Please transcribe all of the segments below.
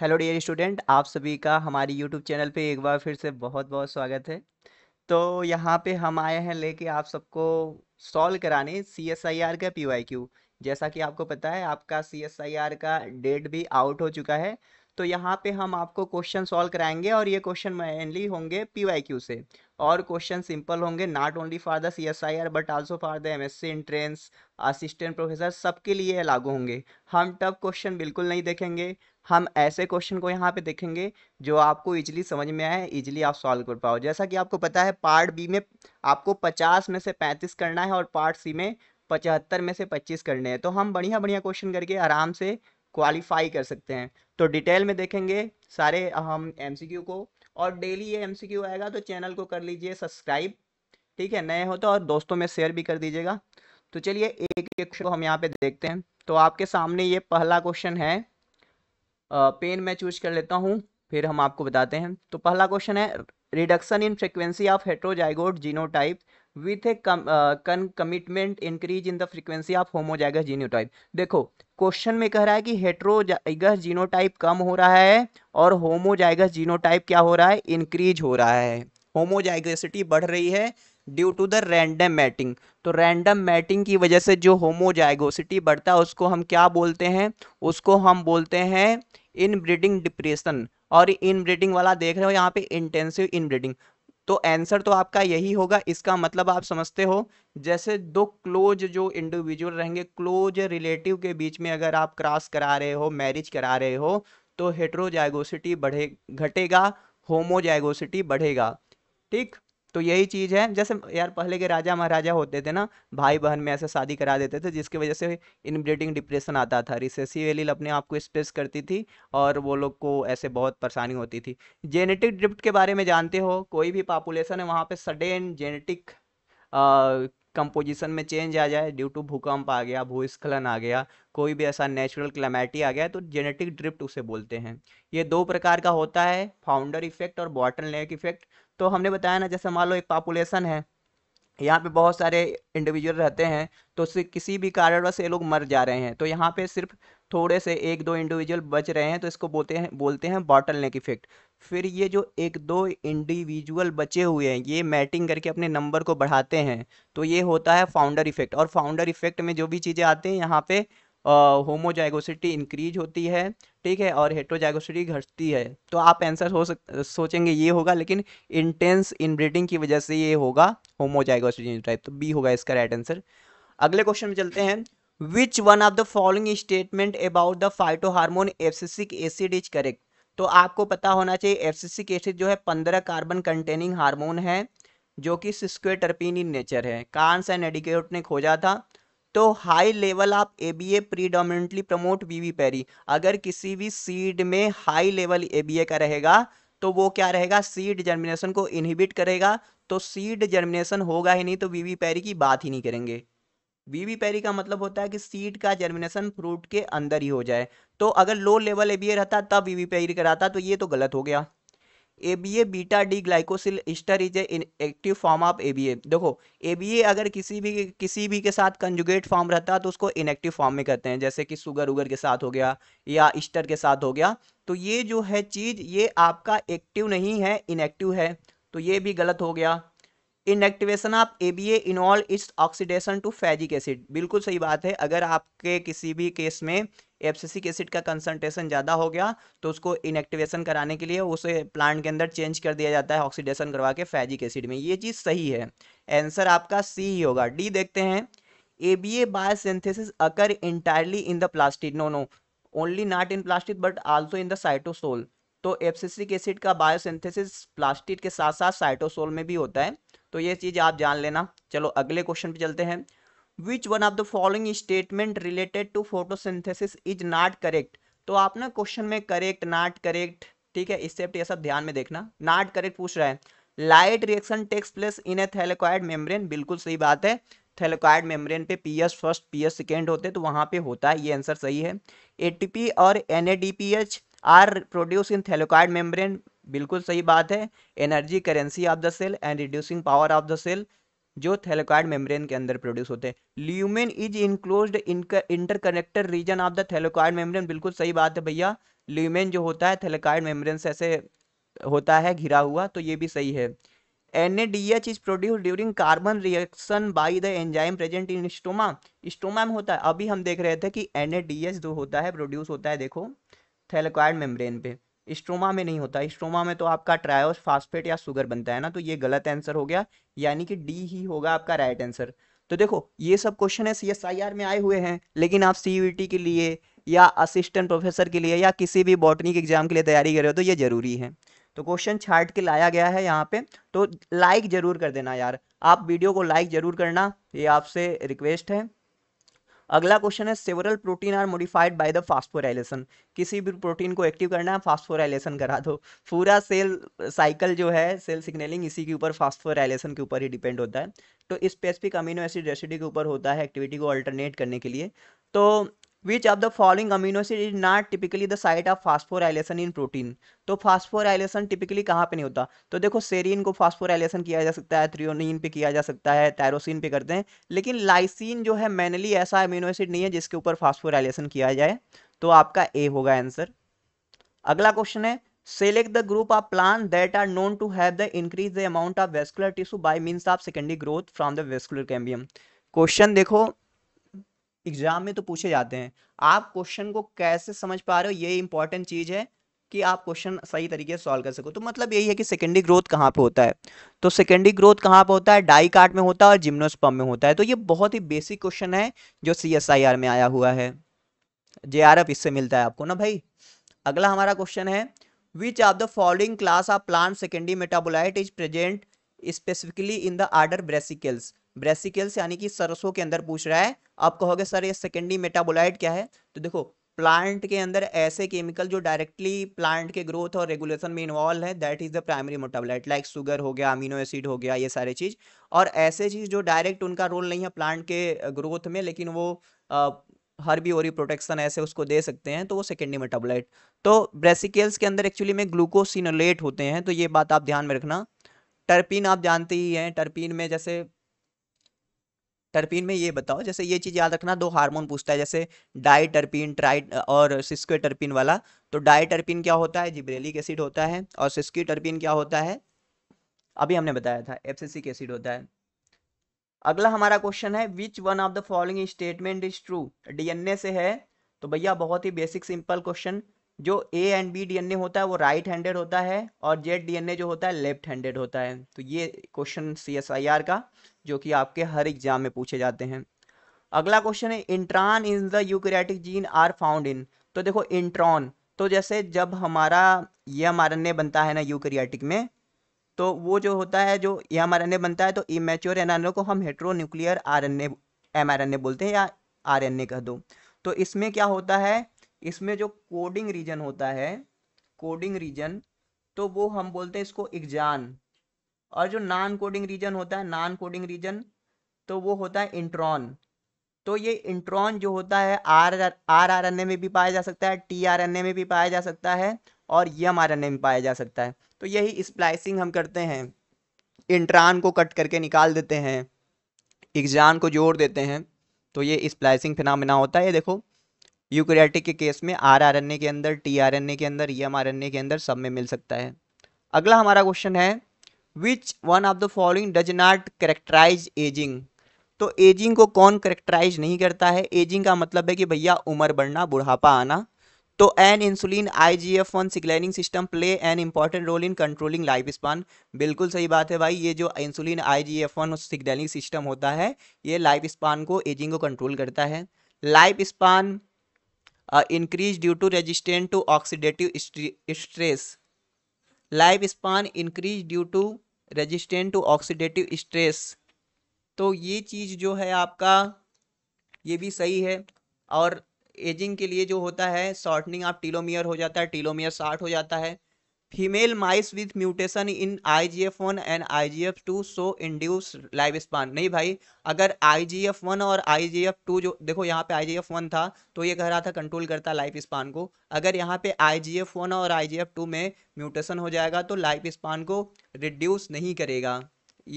hello dear student आप सभी का हमारी यूट्यूब चैनल पे एक बार फिर से बहुत बहुत स्वागत है तो यहाँ पे हम आए हैं लेके आप सबको सॉल्व कराने सी एस आई आर का पी वाई क्यू जैसा कि आपको पता है आपका सी एस आई आर का डेट भी आउट हो चुका है तो यहाँ पे हम आपको क्वेश्चन सॉल्व कराएंगे और ये क्वेश्चन मेनली होंगे पी वाई क्यू से और क्वेश्चन सिंपल होंगे not only for the C S I R but also for the M S C entrance assistant professor सबके लिए लागू होंगे हम टफ क्वेश्चन बिल्कुल नहीं देखेंगे हम ऐसे क्वेश्चन को यहाँ पे देखेंगे जो आपको इजीली समझ में आए इजीली आप सॉल्व कर पाओ जैसा कि आपको पता है पार्ट बी में आपको 50 में से 35 करना है और पार्ट सी में 75 में से 25 करने हैं तो हम बढ़िया बढ़िया क्वेश्चन करके आराम से क्वालिफाई कर सकते हैं तो डिटेल में देखेंगे सारे हम क्यू को और डेली ये एमसीक्यू आएगा तो चैनल को कर लीजिए सब्सक्राइब ठीक है नए हो तो और दोस्तों में शेयर भी कर दीजिएगा तो चलिए एक एक शो हम यहाँ पे देखते हैं तो आपके सामने ये पहला क्वेश्चन है पेन मैं चूज कर लेता हूँ फिर हम आपको बताते हैं तो पहला क्वेश्चन है reduction in frequency of heterozygote genotype with a concomitant increase in the frequency of homozygous genotype देखो क्वेश्चन में कह रहा है कि हेट्रोजाइगस जीनोटाइप कम हो रहा है और होमोजाइगस जीनोटाइप क्या हो रहा है इंक्रीज हो रहा है होमोजाइगसिटी बढ़ रही है due to the random mating तो रैंडम मैटिंग की वजह से जो होमोजाइगोसिटी बढ़ता है उसको हम क्या बोलते हैं उसको हम बोलते हैं इनब्रीडिंग डिप्रेशन और इनब्रीडिंग वाला देख रहे हो यहाँ पे इंटेंसिव इनब्रीडिंग तो आंसर तो आपका यही होगा इसका मतलब आप समझते हो जैसे दो क्लोज जो इंडिविजुअल रहेंगे क्लोज रिलेटिव के बीच में अगर आप क्रॉस करा रहे हो मैरिज करा रहे हो तो हेट्रोजाइगोसिटी बढ़े घटेगा होमोजाइगोसिटी बढ़ेगा ठीक तो यही चीज़ है जैसे यार पहले के राजा महाराजा होते थे ना भाई बहन में ऐसे शादी करा देते थे जिसकी वजह से इनब्रीडिंग डिप्रेशन आता था रिसेसिव एलील अपने आप को स्पेस करती थी और वो लोग को ऐसे बहुत परेशानी होती थी जेनेटिक ड्रिफ्ट के बारे में जानते हो कोई भी पॉपुलेशन है वहाँ पर सडेन जेनेटिक कंपोजिशन में चेंज आ जाए ड्यू टू भूकंप आ गया भूस्खलन आ गया कोई भी ऐसा नेचुरल क्लाइमेटी आ गया तो जेनेटिक ड्रिफ्ट उसे बोलते हैं ये दो प्रकार का होता है फाउंडर इफेक्ट और बॉटल नेक इफेक्ट तो हमने बताया ना जैसे मान लो एक पॉपुलेशन है यहाँ पे बहुत सारे इंडिविजुअल रहते हैं तो किसी भी कारणवश ये लोग मर जा रहे हैं तो यहाँ पे सिर्फ थोड़े से एक दो इंडिविजुअल बच रहे हैं तो इसको बोलते हैं बोलते हैं बॉटल नेक इफेक्ट फिर ये जो एक दो इंडिविजुअल बचे हुए हैं ये मैटिंग करके अपने नंबर को बढ़ाते हैं तो ये होता है फाउंडर इफेक्ट और फाउंडर इफेक्ट में जो भी चीज़ें आती हैं यहाँ पर होमोजाइगोसिटी इंक्रीज होती है ठीक है और हेट्रोजाइगोसिटी घटती है तो आप आंसर हो सक सोचेंगे ये होगा लेकिन इंटेंस इनब्रीडिंग की वजह से ये होगा होमोजाइगोसिटी टाइप तो बी होगा इसका राइट आंसर अगले क्वेश्चन में चलते हैं which one of the following statement about the phytohormone abscisic acid is correct तो आपको पता होना चाहिए एफसिसिक एसिड जो है पंद्रह कार्बन कंटेनिंग हार्मोन है जो कि सिस्क्वेटरपिन इन नेचर है कांस एंड एडिकेट ने खोजा था तो हाई लेवल आप ए बी ए प्रमोट वीवी पैरी अगर किसी भी सीड में high level A B A का रहेगा तो वो क्या रहेगा सीड जर्मिनेशन को इनहिबिट करेगा तो सीड जर्मिनेशन होगा ही नहीं तो वीवी पैरी की बात ही नहीं करेंगे वीवी पैरी का मतलब होता है कि सीड का जर्मिनेशन फ्रूट के अंदर ही हो जाए तो अगर लो लेवल ए बी ए रहता तब वीवी पैरी कराता तो ये तो गलत हो गया A B A beta D glycosyl ester is active form of A B A देखो ए बी ए अगर किसी भी किसी भी के साथ कंजुगेट फॉर्म रहता है तो उसको इनएक्टिव फॉर्म में कहते हैं जैसे कि सुगर उगर के साथ हो गया या इस्टर के साथ हो गया तो ये जो है चीज़ ये आपका एक्टिव नहीं है इनएक्टिव है तो ये भी गलत हो गया inactivation of A B A all its oxidation to phaseic acid बिल्कुल सही बात है अगर आपके किसी भी केस में एफसीसिक एसिड का कंसनट्रेशन ज़्यादा हो गया तो उसको इनएक्टिवेशन कराने के लिए उसे प्लांट के अंदर चेंज कर दिया जाता है ऑक्सीडेशन करवा के फैजिक एसिड में ये चीज़ सही है आंसर आपका सी ही होगा डी देखते हैं A B A biosynthesis occur entirely in the plastic no no only not in plastic but also in the cytosol तो एफसीसिक एसिड का बायोसिंथेसिस प्लास्टिक के साथ साथ साइटोसोल में भी होता है तो ये चीज़ आप जान लेना चलो अगले क्वेश्चन पे चलते हैं which one of the following statement related to photosynthesis is not correct तो आप ना क्वेश्चन में करेक्ट नॉट करेक्ट ठीक है इससे ये सब ध्यान में देखना नॉट करेक्ट पूछ रहा है light reaction takes place in a thylakoid membrane बिल्कुल सही बात है थैलेकॉयड मेम्ब्रेन पे पीएस फर्स्ट पीएस सेकेंड होते तो वहां पे होता है ये आंसर सही है एटीपी और NADPH are produce in thylakoid membrane बिल्कुल सही बात है energy currency of the cell and reducing power of the cell जो थैलोकॉइड मेम्ब्रेन के अंदर प्रोड्यूस होते हैं lumen is enclose interconnected region of the thylakoid membrane बिल्कुल सही बात है भैया ल्यूमेन जो होता है थैलोकाइड मेम्ब्रेन से ऐसे होता है घिरा हुआ तो ये भी सही है N A D H is produce during carbon reaction by the enzyme present in stoma stoma में होता है अभी हम देख रहे थे कि एन ए डी एच जो होता है प्रोड्यूस होता है देखो थैलकॉइड मेम्ब्रेन पे स्ट्रोमा में नहीं होता स्ट्रोमा में तो आपका ट्रायोस फास्फेट या सुगर बनता है ना तो ये गलत आंसर हो गया यानी कि डी ही होगा आपका राइट आंसर तो देखो ये सब क्वेश्चन है सी में आए हुए हैं लेकिन आप सी के लिए या असिस्टेंट प्रोफेसर के लिए या किसी भी बॉटनी के एग्जाम के लिए तैयारी कर रहे हो तो ये जरूरी है तो क्वेश्चन छाट के लाया गया है यहाँ पे तो लाइक जरूर कर देना यार आप वीडियो को लाइक जरूर करना ये आपसे रिक्वेस्ट है अगला क्वेश्चन है several protein are modified by the phosphorylation किसी भी प्रोटीन को एक्टिव करना है फास्फोराइलेशन करा दो पूरा सेल साइकिल जो है सेल सिग्नलिंग इसी के ऊपर फास्फोराइलेशन के ऊपर ही डिपेंड होता है तो स्पेसिफिक अमीनो एसिड रेसिडी के ऊपर होता है एक्टिविटी को अल्टरनेट करने के लिए तो which of the following amino acid is not typically the site of phosphorylation in protein तो फास्फोराइलेशन टिपिकली कहाँ पे नहीं होता तो देखो सेरिन को फास्फोराइलेशन किया जा सकता है थ्रियोनिन पे किया जा सकता है टैरोसिन पे करते हैं लेकिन लाइसिन जो है मैनली ऐसा अमीनो एसिड नहीं है जिसके ऊपर फास्फोराइलेशन किया जाए तो आपका ए होगा आंसर अगला क्वेश्चन है select the group of plant that are known to have the increase the amount of vascular tissue by means of secondary growth from the vascular cambium question देखो एग्जाम में तो पूछे जाते हैं आप क्वेश्चन को कैसे समझ पा रहे हो ये इंपॉर्टेंट चीज़ है कि आप क्वेश्चन सही तरीके से सॉल्व कर सको तो मतलब यही है कि सेकेंडरी ग्रोथ कहाँ पे होता है तो सेकेंडरी ग्रोथ कहाँ पे होता है डाई कार्ट में होता है और जिम्नोस्पम में होता है तो ये बहुत ही बेसिक क्वेश्चन है जो सी एस आई आर में आया हुआ है जे आर एफ इससे मिलता है आपको ना भाई अगला हमारा क्वेश्चन है which of the following class of plant secondary metabolite is present specifically in the order Brassicales Brassicales यानी कि सरसों के अंदर पूछ रहा है आप कहोगे सर ये सेकेंडरी मेटाबोलाइट क्या है तो देखो प्लांट के अंदर ऐसे केमिकल जो डायरेक्टली प्लांट के ग्रोथ और रेगुलेशन में इन्वॉल्व है that is the primary metabolite like sugar हो गया अमीनो एसिड हो गया ये सारे चीज़ और ऐसे चीज़ जो डायरेक्ट उनका रोल नहीं है प्लांट के ग्रोथ में लेकिन वो आ, हर भी और प्रोटेक्शन ऐसे उसको दे सकते हैं तो वो सेकेंडरी मेटाबोलाइट तो ब्रेसिकेल्स के अंदर एक्चुअली में ग्लूकोसिनोलेट होते हैं तो ये बात आप ध्यान में रखना टर्पिन आप जानते ही हैं टर्पिन में जैसे टर्पीन में ये बताओ जैसे ये चीज़ याद रखना दो हार्मोन पूछता है जैसे डाई टर्पीन ट्राई और सिस्को टर्पीन वाला तो डाई टर्पीन क्या होता है जिब्रेलिक एसिड होता है और सिस्की टर्पीन क्या होता है अभी हमने बताया था एफसेसिक एसिड होता है अगला हमारा क्वेश्चन है which one of the following statement is true DNA से है तो भैया बहुत ही बेसिक सिंपल क्वेश्चन जो ए एंड बी डीएनए होता है वो राइट हैंडेड होता है और जेड डीएनए जो होता है लेफ्ट हैंडेड होता है तो ये question C S I R का जो कि आपके हर एग्जाम में पूछे जाते हैं अगला क्वेश्चन है intron in the eukaryotic gene are found in तो देखो इंट्रॉन तो जैसे जब हमारा ये हमारा बनता है ना यूक्रियाटिक में तो वो जो होता है जो ये हमारा बनता है तो इमेच्योर एन को हम heteronuclear R N M R N बोलते हैं या आर एन कह दो तो इसमें क्या होता है इसमें जो कोडिंग रीजन होता है कोडिंग रीजन तो वो हम बोलते हैं इसको एग्जान और जो नॉन कोडिंग रीजन होता है नॉन कोडिंग रीजन तो वो होता है इंट्रॉन तो ये इंट्रॉन जो होता है R R R N A में भी पाया जा सकता है टी आर एन ए में भी पाया जा सकता है और यम आर एन ए में पाया जा सकता है तो यही स्प्लाइसिंग हम करते हैं इंट्रॉन को कट करके निकाल देते हैं एग्जान को जोड़ देते हैं तो ये स्प्लाइसिंग फिनामिना होता है ये देखो यूक्रियाटिक के केस में आर आर एन ए के अंदर टी आर एन ए के अंदर एम आर एन ए के अंदर सब में मिल सकता है अगला हमारा क्वेश्चन है which one of the following does not characterize aging तो एजिंग को कौन करेक्टराइज नहीं करता है एजिंग का मतलब है कि भैया उम्र बढ़ना बुढ़ापा आना तो an insulin I G F one signaling system play an important role in controlling life span बिल्कुल सही बात है भाई ये जो insulin I G F one signaling system होता है ये लाइफ स्पान को एजिंग को कंट्रोल करता है life span increase due to resistant to oxidative stress life span increase due to resistant to oxidative stress तो ये चीज़ जो है आपका ये भी सही है और एजिंग के लिए जो होता है शॉर्टनिंग आप टीलोमियर हो जाता है टीलोमियर शार्ट हो जाता है female mice with mutation in I G F one and I G F two so induce life span नहीं भाई अगर आई जी एफ वन और आई जी एफ टू जो देखो यहाँ पे आई जी एफ वन था तो ये कह रहा था कंट्रोल करता लाइफ स्पान को अगर यहाँ पे आई जी एफ वन और आई जी एफ टू में म्यूटेशन हो जाएगा तो लाइफ स्पान को रिड्यूस नहीं करेगा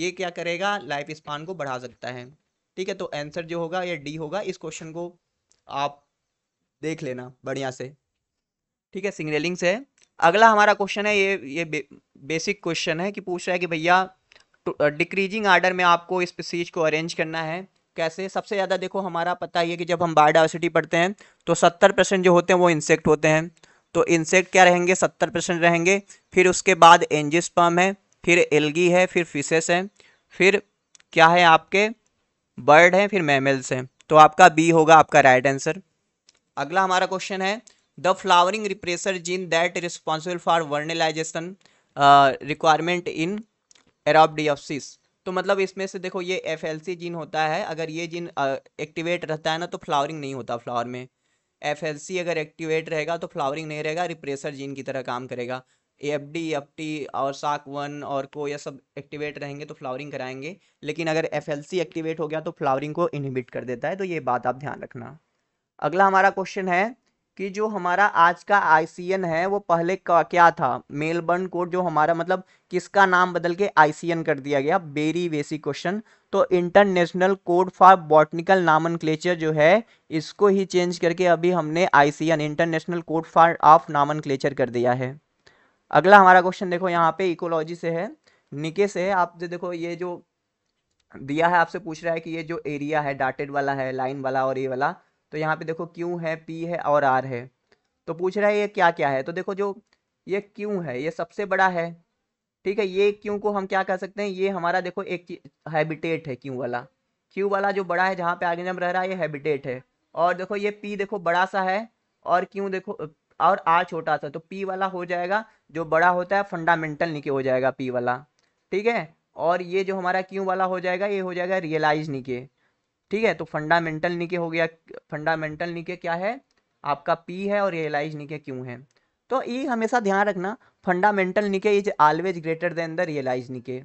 ये क्या करेगा लाइफ स्पान को बढ़ा सकता है ठीक है तो आंसर जो होगा ये डी होगा इस क्वेश्चन को आप देख लेना बढ़िया से ठीक है सिग्नलिंग से अगला हमारा क्वेश्चन है ये ये बे, बेसिक क्वेश्चन है कि पूछ रहा है कि भैया डिक्रीजिंग तो, आर्डर में आपको इस सीज को अरेंज करना है कैसे सबसे ज़्यादा देखो हमारा पता ही है कि जब हम बायोडावर्सिटी पढ़ते हैं तो सत्तर परसेंट जो होते हैं वो इंसेक्ट होते हैं तो इंसेक्ट क्या रहेंगे सत्तर परसेंट रहेंगे फिर उसके बाद पम है फिर एलगी है फिर फिशेस हैं फिर क्या है आपके बर्ड हैं फिर मैमल्स हैं तो आपका बी होगा आपका राइट आंसर अगला हमारा क्वेश्चन है the flowering repressor gene that responsible for vernalization requirement in Arabidopsis तो मतलब इसमें से देखो ये एफ जीन होता है अगर ये जीन एक्टिवेट रहता है ना तो फ्लावरिंग नहीं होता फ्लावर में एफ अगर एक्टिवेट रहेगा तो फ्लावरिंग नहीं रहेगा रिप्रेसर जीन की तरह काम करेगा A F D F T और साक वन और को यह सब एक्टिवेट रहेंगे तो फ्लावरिंग कराएंगे लेकिन अगर एफ एक्टिवेट हो गया तो फ्लावरिंग को इनहिबिट कर देता है तो ये बात आप ध्यान रखना अगला हमारा क्वेश्चन है कि जो हमारा आज का आईसीएन है वो पहले का क्या था मेलबर्न कोड जो हमारा मतलब किसका नाम बदल के आई कर दिया गया बेरी बेसिक क्वेश्चन तो international code for botanical nomen जो है इसको ही चेंज करके अभी हमने ICN international code for of nomen कर दिया है अगला हमारा क्वेश्चन देखो यहाँ पे इकोलॉजी से है निके से है आप देखो ये जो दिया है आपसे पूछ रहा है कि ये जो एरिया है डाटेड वाला है लाइन वाला और ये वाला तो यहाँ पे देखो क्यू है पी है और आर है तो पूछ रहा है ये क्या क्या है तो देखो जो ये क्यू है ये सबसे बड़ा है ठीक है ये क्यू को हम क्या कह सकते हैं ये हमारा देखो एक हैबिटेट है क्यू वाला क्यू वाला जो बड़ा है जहाँ पे जम रह रहा है ये हैबिटेट है और देखो ये पी देखो बड़ा सा है और क्यों देखो और आर छोटा सा तो पी वाला हो जाएगा जो बड़ा होता है फंडामेंटल निके हो जाएगा पी वाला ठीक है और ये जो हमारा क्यों वाला हो जाएगा ये हो जाएगा रियलाइज निके ठीक है तो फंडामेंटल निके हो गया फंडामेंटल निके क्या है आपका पी है और रियलाइज निके क्यों है तो ये हमेशा ध्यान रखना fundamental niche is always greater than the realize niche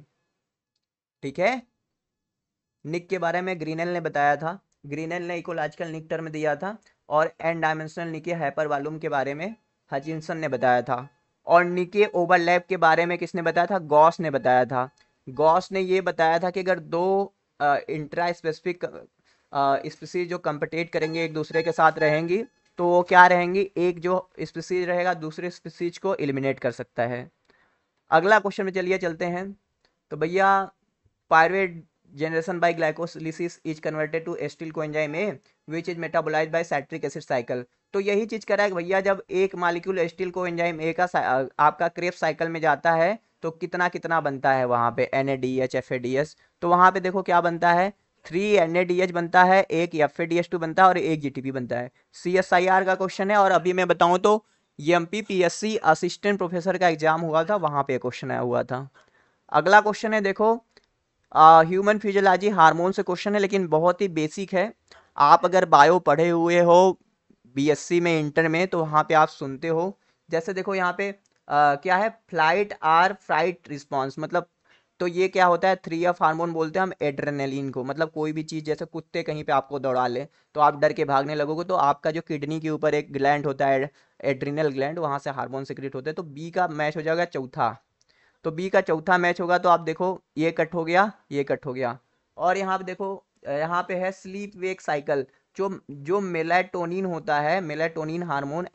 ठीक है निक के बारे में ग्रीनल ने बताया था ग्रीनल ने इकोलॉजिकल निक टर्म दिया था और N dimensional niche hypervolume के बारे में हचिनसन ने बताया था और निके ओवरलैप के बारे में किसने बताया था गॉस ने बताया था गॉस ने यह बताया था कि अगर दो इंट्रा स्पेसिफिक स्पीसीज जो कंपटेट करेंगे एक दूसरे के साथ रहेंगी तो वो क्या रहेंगी एक जो स्पीसीज रहेगा दूसरे स्पीसीज को एलिमिनेट कर सकता है अगला क्वेश्चन में चलिए चलते हैं तो भैया pyruvate generation by glycolysis is converted to acetyl coenzyme A which is metabolize by citric acid cycle तो यही चीज करा है भैया जब एक molecule acetyl coenzyme A का आपका क्रेप साइकिल में जाता है तो कितना कितना बनता है वहाँ पे N A D H F A D S तो वहाँ पे देखो क्या बनता है three N A D H बनता है एक F A D S two बनता है और एक जी टी पी बनता है सी एस आई आर का क्वेश्चन है और अभी मैं बताऊँ तो ये M P P S C assistant professor का एग्जाम हुआ था वहाँ पे क्वेश्चन आया हुआ था अगला क्वेश्चन है देखो ह्यूमन फिजियोलॉजी हार्मोन से क्वेश्चन है लेकिन बहुत ही बेसिक है आप अगर बायो पढ़े हुए हो बीएससी में इंटर में तो वहाँ पे आप सुनते हो जैसे देखो यहाँ पे आ, क्या है फ्लाइट आर फ्राइट रिस्पॉन्स मतलब तो ये क्या होता है थ्री एफ हार्मोन बोलते हैं हम एड्रेनलिन को मतलब कोई भी चीज़ जैसे कुत्ते कहीं पे आपको दौड़ा ले तो आप डर के भागने लगोगे तो आपका जो किडनी के ऊपर एक ग्लैंड होता है एड्रिनल ग्लैंड वहाँ से हार्मोन सिक्रिट होते हैं तो बी का मैच हो जाएगा चौथा तो बी का चौथा मैच होगा तो आप देखो ये कट हो गया ये कट हो गया और यहाँ पे देखो यहाँ पे है स्लीप वेक साइकिल जो जो मेलाटोनिन होता है मेलाटोनिन हार्मोन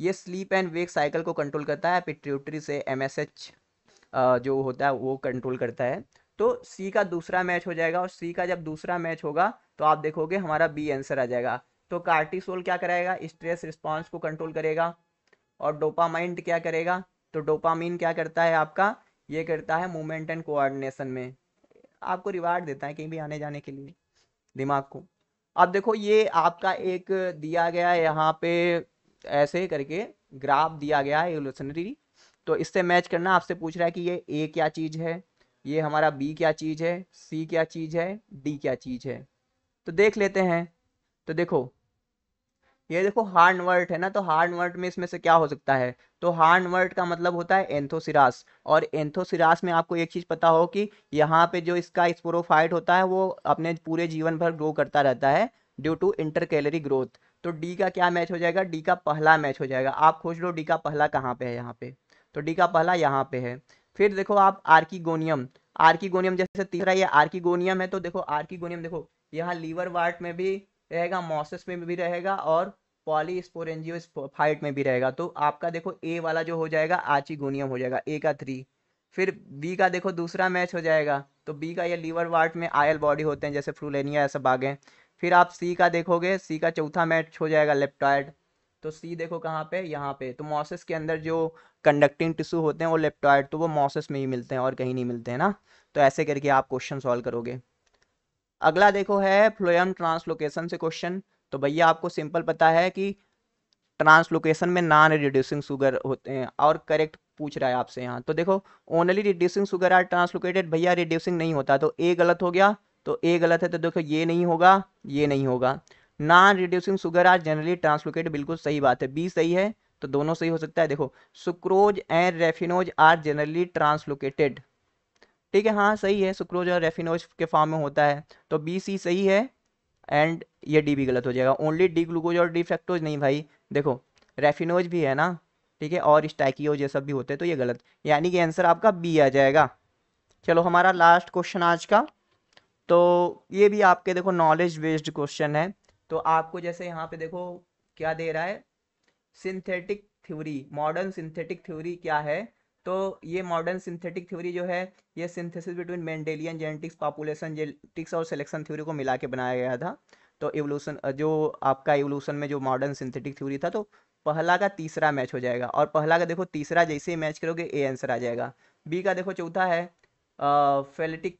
ये स्लीप एंड वेक साइकिल को कंट्रोल करता है पिट्यूटरी से एम जो होता है वो कंट्रोल करता है तो सी का दूसरा मैच हो जाएगा और सी का जब दूसरा मैच होगा तो आप देखोगे हमारा बी आंसर आ जाएगा तो कार्टिसोल क्या कराएगा स्ट्रेस रिस्पॉन्स को कंट्रोल करेगा और डोपामाइंड क्या करेगा तो डोपामीन क्या करता है आपका ये करता है मूवमेंट एंड कोऑर्डिनेशन में आपको रिवार्ड देता है कहीं भी आने जाने के लिए दिमाग को अब देखो ये आपका एक दिया गया यहाँ पे ऐसे करके ग्राफ दिया गया है एवोल्यूशनरी तो इससे मैच करना आपसे पूछ रहा है कि ये ए क्या चीज़ है ये हमारा बी क्या चीज़ है सी क्या चीज़ है डी क्या चीज़ है तो देख लेते हैं तो देखो ये देखो हार्न वर्ट है ना तो हार्न वर्ट में इसमें से क्या हो सकता है तो हार्न वर्ट का मतलब होता है एंथोसिरास और एंथोसिरास में आपको एक चीज़ पता हो कि यहाँ पे जो इसका स्पोरोफाइट होता है वो अपने पूरे जीवन भर ग्रो करता रहता है ड्यू टू इंटरकैलरी ग्रोथ तो डी का क्या मैच हो जाएगा डी का पहला मैच हो जाएगा आप खोज लो डी का पहला कहाँ पे है यहाँ पे तो डी का पहला यहाँ पे है फिर देखो आप आर्कीगोनियम आर्कीगोनियम जैसे तीसरा ये आर्कीगोनियम है तो देखो आर्कीगोनियम देखो यहाँ लीवर वार्ट में भी रहेगा मॉसिस में भी रहेगा और पॉली स्पोरेंजियो फाइट में भी रहेगा तो आपका देखो ए वाला जो हो जाएगा आर्चीगोनियम हो जाएगा ए का थ्री फिर बी का देखो दूसरा मैच हो जाएगा तो बी का ये लीवर वार्ट में आयल बॉडी होते हैं जैसे फ्रूलेनिया ऐसा बाग हैं फिर आप सी का देखोगे सी का चौथा मैच हो जाएगा लेप्टॉयड तो सी देखो कहाँ पे यहाँ पे तो मॉसेस के अंदर जो कंडक्टिंग टिश्यू होते हैं वो लेप्टॉयड तो वो मॉसेस में ही मिलते हैं और कहीं नहीं मिलते हैं ना तो ऐसे करके आप क्वेश्चन सॉल्व करोगे अगला देखो है फ्लोएम ट्रांसलोकेशन से क्वेश्चन तो भैया आपको सिंपल पता है कि ट्रांसलोकेशन में नॉन रिड्यूसिंग शुगर होते हैं और करेक्ट पूछ रहा है आपसे यहाँ तो देखो only reducing sugar are translocated भैया रिड्यूसिंग नहीं होता तो ए गलत हो गया तो ए गलत है तो देखो ये नहीं होगा ये नहीं होगा non reducing sugar are generally translocate बिल्कुल सही बात है बी सही है तो दोनों सही हो सकता है देखो sucrose and raffinose are generally translocated ठीक है हाँ सही है सुक्रोज और रेफिनोज के फॉर्म में होता है तो बी सी सही है एंड ये डी भी गलत हो जाएगा ओनली डी ग्लूकोज और डी फ्रेक्टोज नहीं भाई देखो रेफिनोज भी है ना ठीक है और स्टाइकियोज ये सब भी होते हैं तो ये गलत यानी कि आंसर आपका बी आ जाएगा चलो हमारा लास्ट क्वेश्चन आज का तो ये भी आपके देखो नॉलेज बेस्ड क्वेश्चन है तो आपको जैसे यहाँ पे देखो क्या दे रहा है synthetic theory modern synthetic theory क्या है तो ये मॉडर्न सिंथेटिक थ्योरी जो है ये synthesis between Mendelian genetics population genetics और सिलेक्शन थ्योरी को मिला के बनाया गया था तो एवोल्यूशन जो आपका एवोल्यूशन में जो मॉडर्न सिंथेटिक थ्योरी था तो पहला का तीसरा मैच हो जाएगा और पहला का देखो तीसरा जैसे ही मैच करोगे ए आंसर आ जाएगा बी का देखो चौथा है phyletic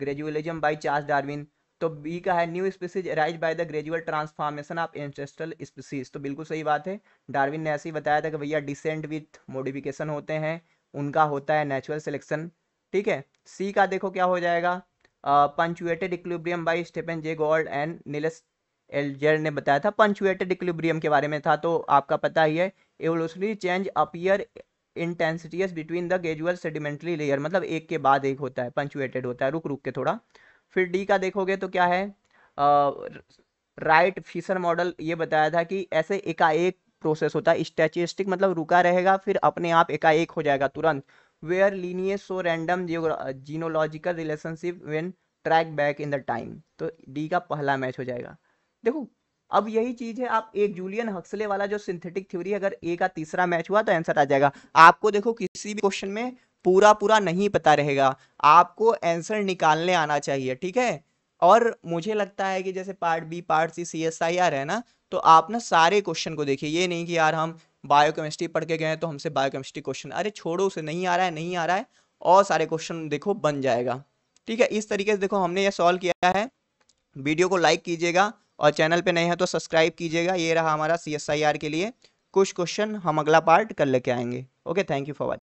gradualism by Charles Darwin तो बी का है new species rise by the gradual transformation of ancestral species तो बिल्कुल सही बात है डार्विन ने ऐसे ही बताया था कि भैया डिसेंट विथ मोडिफिकेशन होते हैं उनका होता है नेचुरल सिलेक्शन ठीक है सी का देखो क्या हो जाएगा पंचुएटेड इक्लिब्रियम बाई स्टेपन जे गोल्ड एंड नीलस एलजेड ने बताया था पंचुएटेड इक्लिब्रियम के बारे में था तो आपका पता ही है evolutionary change appear intensities between the gradual sedimentary layer मतलब एक के बाद एक होता है पंचुएटेड होता है रुक रुक के थोड़ा फिर डी का देखोगे तो क्या है राइट फिशर मॉडल ये बताया था कि ऐसे एकाएक प्रोसेस होता है स्टैचिस्टिक मतलब रुका रहेगा फिर अपने आप एकाएक हो जाएगा तुरंत where lineages so random genealogical relationship when track back in the time तो डी का पहला मैच हो जाएगा देखो अब यही चीज है आप एक जूलियन हक्सले वाला जो सिंथेटिक थ्योरी अगर ए का तीसरा मैच हुआ तो आंसर आ जाएगा आपको देखो किसी भी क्वेश्चन में पूरा पूरा नहीं पता रहेगा आपको आंसर निकालने आना चाहिए ठीक है और मुझे लगता है कि जैसे part B part C C S I R है ना तो आप ना सारे क्वेश्चन को देखिए ये नहीं कि यार हम बायोकेमिस्ट्री पढ़ के गए तो हमसे बायोकेमिस्ट्री क्वेश्चन अरे छोड़ो उसे नहीं आ रहा है नहीं आ रहा है और सारे क्वेश्चन देखो बन जाएगा ठीक है इस तरीके से देखो हमने ये सॉल्व किया है वीडियो को लाइक कीजिएगा और चैनल पे नए हैं तो सब्सक्राइब कीजिएगा ये रहा हमारा सी के लिए कुछ क्वेश्चन हम अगला पार्ट कर लेके आएंगे okay thank you for watching